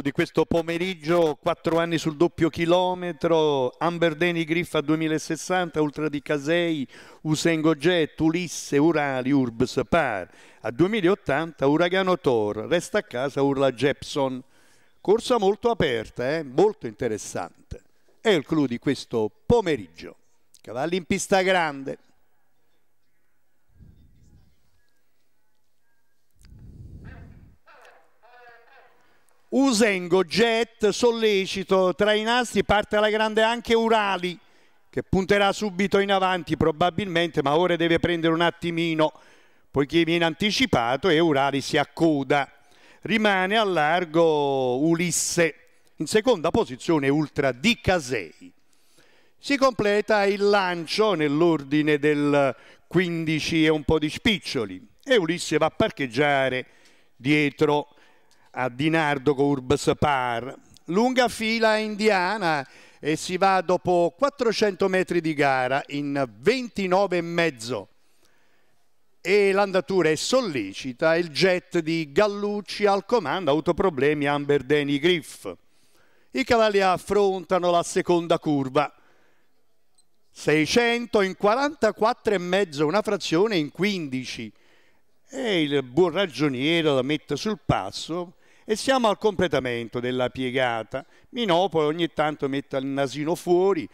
di questo pomeriggio, quattro anni sul doppio chilometro, Amberdeni Griffa 2060, Ultra di Casei, Usengo Jet, Ulisse, Urali, Urbs, Par. A 2080 Uragano Thor, resta a casa Urla Jepson. Corsa molto aperta, eh? molto interessante. È il clou di questo pomeriggio. Cavalli in pista grande. Usengo, Jet, Sollecito, tra i nastri parte alla grande anche Urali che punterà subito in avanti probabilmente ma ora deve prendere un attimino poiché viene anticipato e Urali si accoda. Rimane a largo Ulisse, in seconda posizione Ultra di Casei. Si completa il lancio nell'ordine del 15 e un po' di spiccioli e Ulisse va a parcheggiare dietro a Dinardo Curbs Par. Lunga fila indiana e si va dopo 400 metri di gara in 29,5 e l'andatura è sollecita il jet di Gallucci al comando ha avuto problemi Amberdeni Griff. I cavalli affrontano la seconda curva. 600 in 44,5, una frazione in 15 e il buon ragioniero la mette sul passo e siamo al completamento della piegata. Minopolo ogni tanto mette il nasino fuori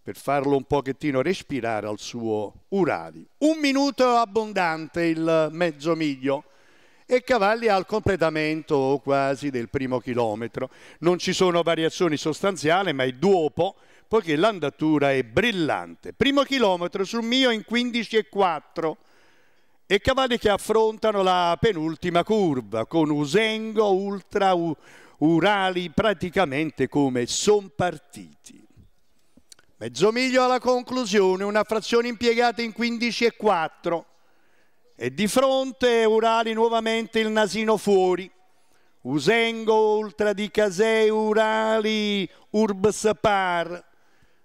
per farlo un pochettino respirare al suo Urali. Un minuto abbondante il mezzo miglio e cavalli al completamento quasi del primo chilometro. Non ci sono variazioni sostanziali, ma è dopo poiché l'andatura è brillante. Primo chilometro sul mio in 15 e 4 e cavalli che affrontano la penultima curva con Usengo, Ultra, U Urali praticamente come son partiti. Mezzo miglio alla conclusione, una frazione impiegata in 15 e 4 e di fronte Urali nuovamente il nasino fuori. Usengo, Ultra di Casei, Urali, Urbspar.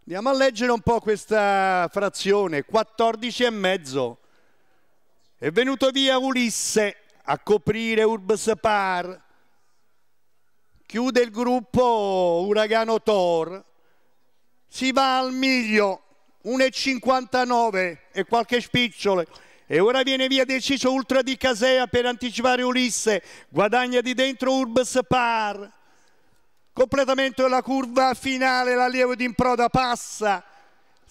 Andiamo a leggere un po' questa frazione, 14 e mezzo. È venuto via Ulisse a coprire Urbs Par. Chiude il gruppo Uragano Tor. Si va al miglio, 1,59 e qualche spicciole. E ora viene via deciso Ultra di Casea per anticipare Ulisse. Guadagna di dentro Urbs Par. Completamento della curva finale, l'allievo di Improda passa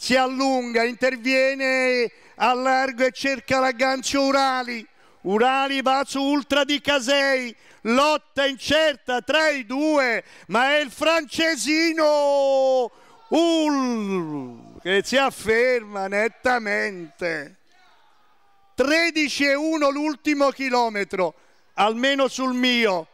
si allunga, interviene, allarga e cerca l'aggancio Urali. Urali va su ultra di Casei, lotta incerta tra i due, ma è il francesino Ull che si afferma nettamente. 13 e 1 l'ultimo chilometro, almeno sul mio.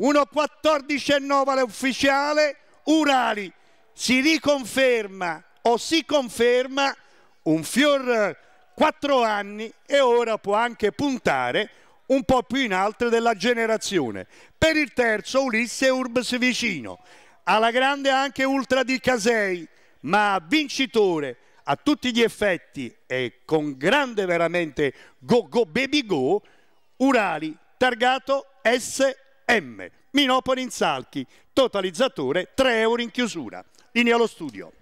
1.14 e 9 l'ufficiale, Urali si riconferma o si conferma un fior eh, quattro anni e ora può anche puntare un po' più in alto della generazione. Per il terzo Ulisse Urbs vicino, alla grande anche Ultra di Casei, ma vincitore a tutti gli effetti e con grande veramente go go baby go, Urali, targato SM, Minopoli in Salchi, totalizzatore 3 euro in chiusura. Linea allo studio.